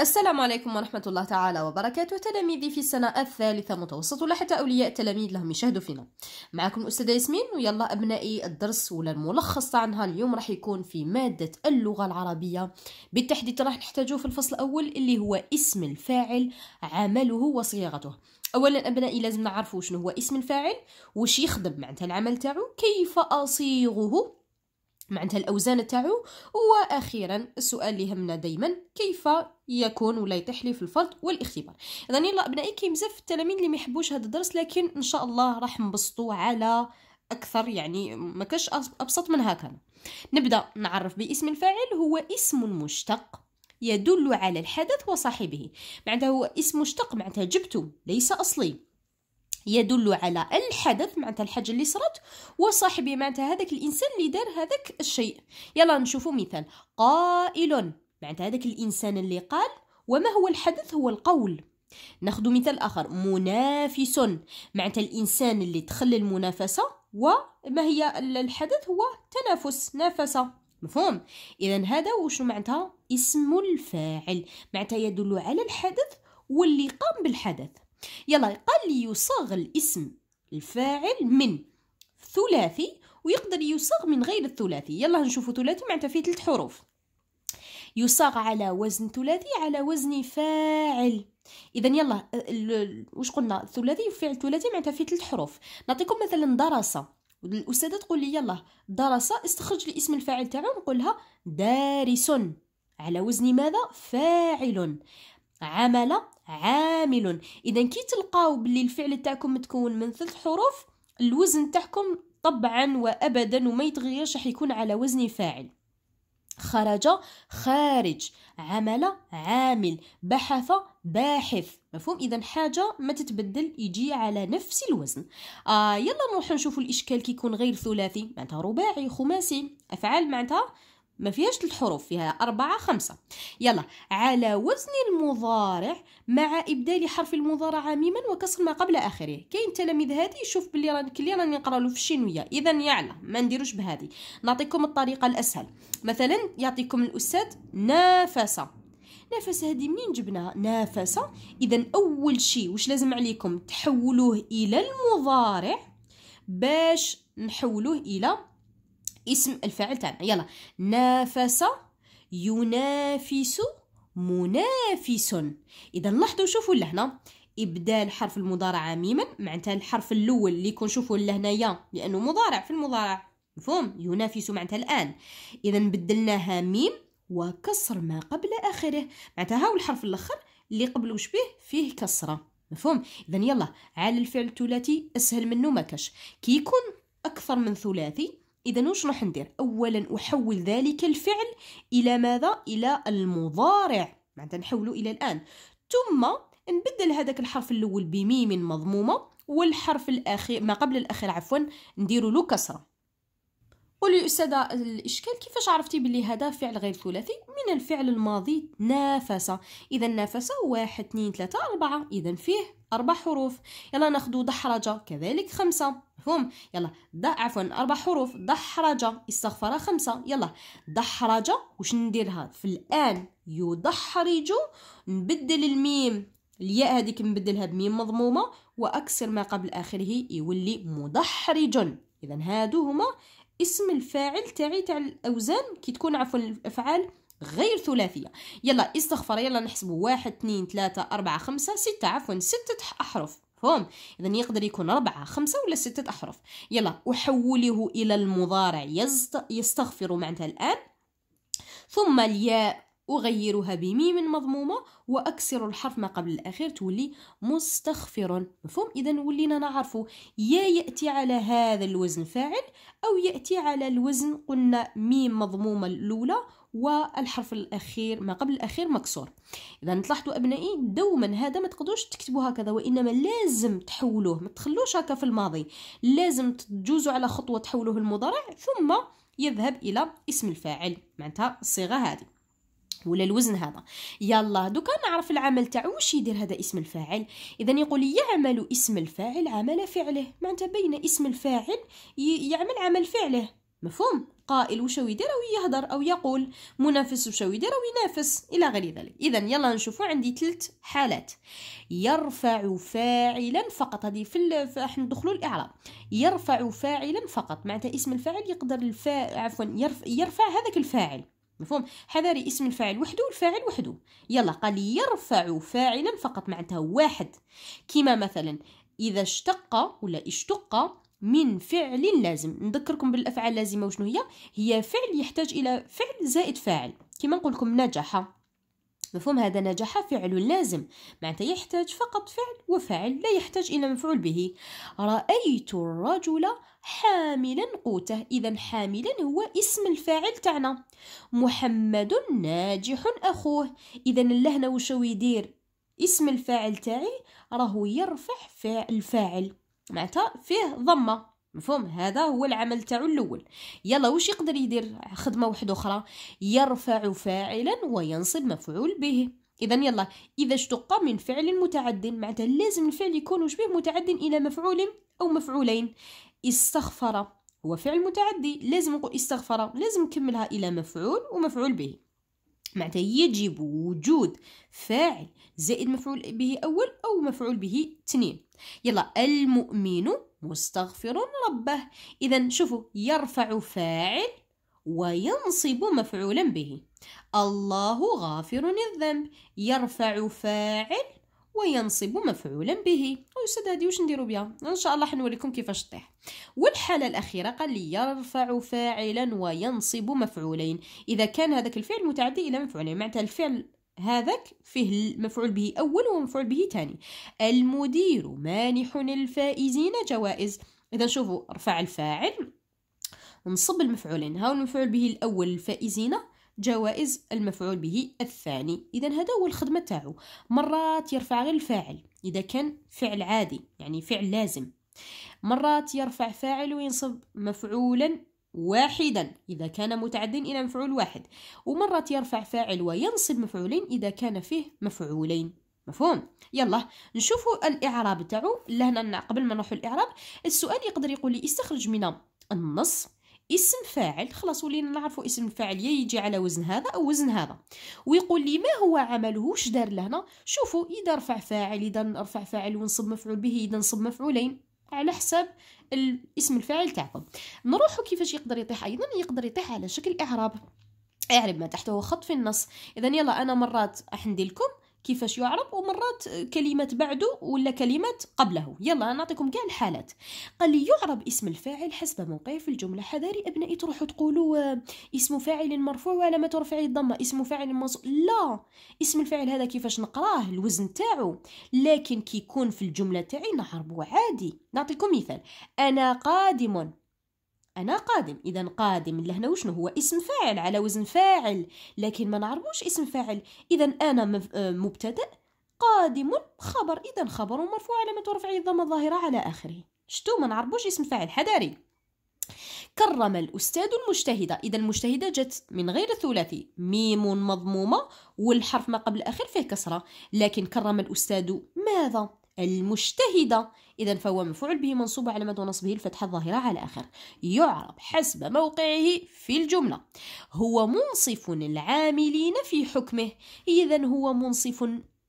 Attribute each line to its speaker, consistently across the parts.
Speaker 1: السلام عليكم ورحمة الله تعالى وبركاته تلاميذي في السنة الثالثة متوسط حتى أولياء التلاميذ لهم يشاهدوا فينا معكم أستاذة ياسمين ويلا أبنائي الدرس ولا الملخص عنها اليوم راح يكون في مادة اللغة العربية بالتحديد راح نحتاجه في الفصل الأول اللي هو اسم الفاعل عمله وصياغته اولا ابنائي لازم نعرفوا شنو هو اسم الفاعل وش يخدم معناتها العمل تاعو كيف اصيغه معناتها الاوزان تاعو واخيرا السؤال اللي يهمنا دائما كيف يكون ولا يطيح لي في الفرض والاختبار اذا يلا ابنائي كاين بزاف التلاميذ اللي ما يحبوش هذا الدرس لكن ان شاء الله راح نبسطوا على اكثر يعني ما كاش ابسط من هكا نبدا نعرف باسم الفاعل هو اسم مشتق يدل على الحدث وصاحبه معناتها هو اسم مشتق معناتها جبته ليس اصلي يدل على الحدث معناتها الحاجه اللي صرات وصاحبي معناتها هذاك الانسان اللي دار هذاك الشيء يلا نشوفوا مثال قائل معناتها هذاك الانسان اللي قال وما هو الحدث هو القول ناخذ مثال اخر منافس معناتها الانسان اللي دخل المنافسه وما هي الحدث هو تنافس نافسه مفهوم اذا هذا وشو معناتها اسم الفاعل معناتها يدل على الحدث واللي قام بالحدث يلا قال لي يصاغ الاسم الفاعل من ثلاثي ويقدر يصاغ من غير الثلاثي يلا نشوفوا ثلاثي معناتها فيه ثلاث حروف يصاغ على وزن ثلاثي على وزن فاعل اذا يلا واش قلنا ثلاثي وفعل ثلاثي معناتها فيه ثلاث حروف نعطيكم مثلا درس الاستاذه تقول لي يلا درس استخرج لي اسم الفاعل تاعو نقولها دارس على وزن ماذا فاعل عمل عامل اذا كي تلقاو بلي الفعل تاعكم متكون من ثلاث حروف الوزن تاعكم طبعا وابدا وما يتغيرش راح يكون على وزن فاعل خرج خارج عمل عامل بحث باحث مفهوم اذا حاجه ما تتبدل يجي على نفس الوزن آه يلا نروح نشوف الاشكال كيكون غير ثلاثي معناتها رباعي خماسي افعال معناتها ما فيهاش الحروف فيها أربعة خمسة يلا على وزن المضارع مع إبدال حرف المضارع عميما وكسر ما قبل آخره كاين تلاميذ هذه يشوف باللي راني كلي راني نقرا له في الشينوية إذا يعلى ما نديروش بهذه نعطيكم الطريقة الأسهل مثلا يعطيكم الأستاذ نافسة نافسة هذه منين جبناها نافسة إذا أول شيء واش لازم عليكم تحولوه إلى المضارع باش نحولوه إلى اسم الفاعل تاعنا يلا نافس ينافس منافس اذا لاحظوا شوفوا لهنا ابدال حرف المضارعه ميما معناتها الحرف الاول اللي شوفوا لهنايا لانه مضارع في المضارع مفهوم ينافس معناتها الان اذا بدلناها ميم وكسر ما قبل اخره معناتها هاو الحرف الاخر اللي قبل وش به فيه كسره مفهوم اذا يلا على الفعل الثلاثي اسهل منه ما كاش كي يكون اكثر من ثلاثي إذا واش راح ندير أولا أحول ذلك الفعل إلى ماذا إلى المضارع معناتها نحوله إلى الآن ثم نبدل هذاك الحرف الأول بميم مضمومة والحرف الأخير ما قبل الأخير عفوا نديرو له كسرة قولي أستاذة الإشكال كيفاش عرفتي بلي هذا فعل غير ثلاثي من الفعل الماضي نافس إذا نافس واحد اثنين ثلاثة أربعة إذا فيه أربع حروف يلا ناخدو دحرجة كذلك خمسة مفهوم يلا د عفوا أربع حروف دحرجة استغفر خمسة يلا دحرجة وش نديرها في الآن يدحرج نبدل الميم الياء هذيك نبدلها بميم مضمومة وأكسر ما قبل آخره يولي مدحرج إذا هادو هما اسم الفاعل تاعي تاع الاوزان كي تكون عفوا الافعال غير ثلاثيه يلا استغفر يلا نحسب واحد اثنين ثلاثة أربعة خمسة ستة عفوا ستة أحرف فهم اذا يقدر يكون أربعة خمسة ولا ستة أحرف يلا أحوله إلى المضارع يستغفر معناتها الآن ثم الياء أغيرها بميم مضمومة وأكسر الحرف ما قبل الأخير تولي مستغفر مفهوم إذا ولينا نعرف يا يأتي على هذا الوزن فاعل أو يأتي على الوزن قلنا ميم مضمومة الأولى والحرف الأخير ما قبل الأخير مكسور إذا تلاحظوا أبنائي دوما هذا ما تقدروش تكتبوا هكذا وإنما لازم تحولوه ما تخلوش هكا في الماضي لازم تجوزوا على خطوة تحولوه المضارع ثم يذهب إلى اسم الفاعل معناتها الصيغة هذه ولا الوزن هذا يلا دوكا نعرف العمل تاعو واش يدير هذا اسم الفاعل اذا يقول يعمل اسم الفاعل عمل فعله معناتها بين اسم الفاعل يعمل عمل فعله مفهوم قائل وش يدير او يهدر او يقول منافس وش يدير او ينافس الى غير ذلك اذا يلا نشوفوا عندي ثلاث حالات يرفع فاعلا فقط هذه في راح ندخلوا الاعراب يرفع فاعلا فقط معناتها اسم الفاعل يقدر الفا... عفوا يرف... يرفع هذاك الفاعل مفهوم حذاري اسم الفاعل وحده والفاعل وحده يلا قال يرفع فاعلا فقط معناتها واحد كما مثلا اذا اشتق ولا اشتق من فعل لازم نذكركم بالافعال اللازمه وشنو هي هي فعل يحتاج الى فعل زائد فاعل كما نقول لكم نجح مفهوم هذا نجاح فعل لازم معناتها يحتاج فقط فعل وفاعل لا يحتاج إلى مفعول به رأيت الرجل حاملا قوته إذا حاملا هو اسم الفاعل تاعنا محمد ناجح أخوه إذا اللهنا وش يدير اسم الفاعل تاعي راهو يرفع فعل الفاعل معناتها فيه ضمه مفهوم هذا هو العمل تاعو الاول يلا واش يقدر يدير خدمه واحده اخرى يرفع فاعلا وينصب مفعول به اذا يلا اذا اشتق من فعل متعد معناتها لازم الفعل يكون وش به متعد الى مفعول او مفعولين استغفر هو فعل متعدي لازم نقول استغفر لازم نكملها الى مفعول ومفعول به معناتها يجب وجود فاعل زائد مفعول به اول او مفعول به اثنين يلا المؤمن مستغفر ربه إذا شوفوا يرفع فاعل وينصب مفعولا به الله غافر الذنب يرفع فاعل وينصب مفعولا به ويسد هذه واش نديرو بها ان شاء الله حنوريكم كيفاش طيح والحاله الاخيره قال لي يرفع فاعلا وينصب مفعولين اذا كان هذاك الفعل متعدي الى مفعولين معناتها الفعل هذاك فيه المفعول به أول ومفعول به ثاني المدير مانح الفائزين جوائز إذا شوفوا رفع الفاعل ونصب المفعولين هاو المفعول به الأول الفائزين جوائز المفعول به الثاني إذا هذا هو الخدمة تاعو مرات يرفع غير الفاعل إذا كان فعل عادي يعني فعل لازم مرات يرفع فاعل وينصب مفعولا واحدا إذا كان متعد إلى مفعول واحد ومرة يرفع فاعل وينصب مفعولين إذا كان فيه مفعولين مفهوم يلا نشوفوا الإعراب تاعو لهنا قبل ما نروح الإعراب السؤال يقدر يقول لي استخرج من النص اسم فاعل خلاص ولينا نعرفوا اسم الفاعل يا يجي على وزن هذا او وزن هذا ويقول لي ما هو عمله واش دار لهنا شوفوا اذا رفع فاعل اذا رفع فاعل ونصب مفعول به اذا نصب مفعولين على حسب اسم الفاعل تاعكم نروحوا كيفاش يقدر يطيح ايضا يقدر يطيح على شكل اعراب اعرب ما تحته خط في النص اذا يلا انا مرات راح ندير لكم كيفاش يعرب ومرات كلمات بعده ولا كلمات قبله يلا نعطيكم كاع الحالات قال لي يعرب اسم الفاعل حسب موقعه في الجملة حذاري أبنائي تروحوا تقولوا آه، اسم فاعل مرفوع ما ترفعي الضمة اسم فاعل منصوب لا اسم الفاعل هذا كيفاش نقراه الوزن تاعو لكن كيكون في الجملة تاعي نعربو عادي نعطيكم مثال أنا قادم انا قادم اذا قادم لهنا وشنو هو اسم فاعل على وزن فاعل لكن ما نعرفوش اسم فاعل اذا انا آه، مبتدا قادم خبر اذا خبر مرفوع علامه رفعه الضمه الظاهره على اخره شتو ما نعرفوش اسم فاعل حذاري كرم الأستاذ المجتهدة إذا المجتهدة جت من غير الثلاثي ميم مضمومة والحرف ما قبل الأخير فيه كسرة لكن كرم الأستاذ ماذا؟ المجتهدة إذا فهو مفعول به منصوب على مدى نصبه الفتحة الظاهرة على آخر يعرب حسب موقعه في الجملة هو منصف العاملين في حكمه إذا هو منصف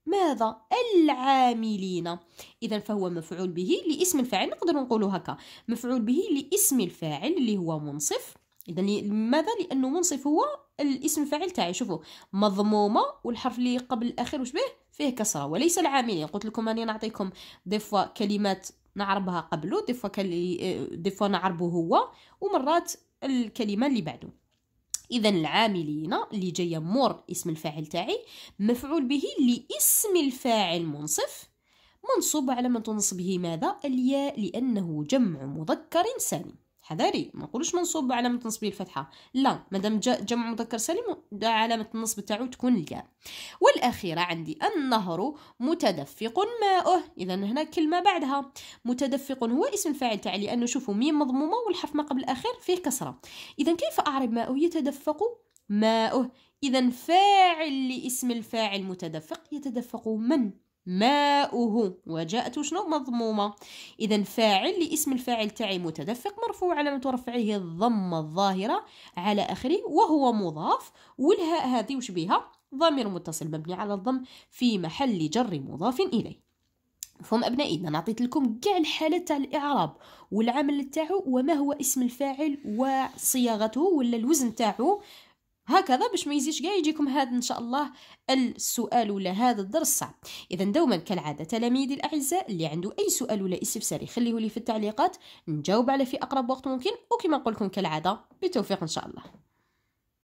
Speaker 1: ماذا العاملين اذا فهو مفعول به لاسم الفاعل نقدر نقول هكا مفعول به لاسم الفاعل اللي هو منصف اذا لماذا لانه منصف هو الاسم الفاعل تاعي شوفوا مضمومه والحرف اللي قبل الاخير وش به فيه كسرة وليس العاملين قلت لكم أني نعطيكم دي فوا كلمات نعربها قبله دي فوا, كلي... دي فوا نعربه هو ومرات الكلمة اللي بعده اذا العاملين اللي جايه مور اسم الفاعل تاعي مفعول به لاسم الفاعل منصف منصوب على من تنصب به ماذا الياء لانه جمع مذكر سالم حذاري ما نقولوش منصوب بعلامه النصب الفتحه لا مادام جمع مذكر سالم علامه النصب تاعو تكون الياء والاخيره عندي النهر متدفق ماؤه اذا هنا كلمه بعدها متدفق هو اسم الفاعل تاعي لانه شوفوا ميم مضمومه والحرف ما قبل الاخير فيه كسره اذا كيف اعرب ماؤه يتدفق ماؤه اذا فاعل لاسم الفاعل متدفق يتدفق من ماؤه وجاءت شنو مضمومة إذا فاعل لاسم الفاعل تاعي متدفق مرفوع علامة رفعه الضمة الظاهرة على آخره وهو مضاف والهاء هذه وش بها ضمير متصل مبني على الضم في محل جر مضاف إليه مفهوم أبنائي أنا عطيت لكم كاع الحالات تاع الإعراب والعمل تاعو وما هو اسم الفاعل وصياغته ولا الوزن تاعو هكذا باش ما يزيش كاع يجيكم هذا ان شاء الله السؤال ولا هذا الدرس صعب اذا دوما كالعاده تلاميذي الاعزاء اللي عنده اي سؤال ولا استفسار يخليه لي في التعليقات نجاوب على في اقرب وقت ممكن وكما نقول لكم كالعاده بالتوفيق ان شاء الله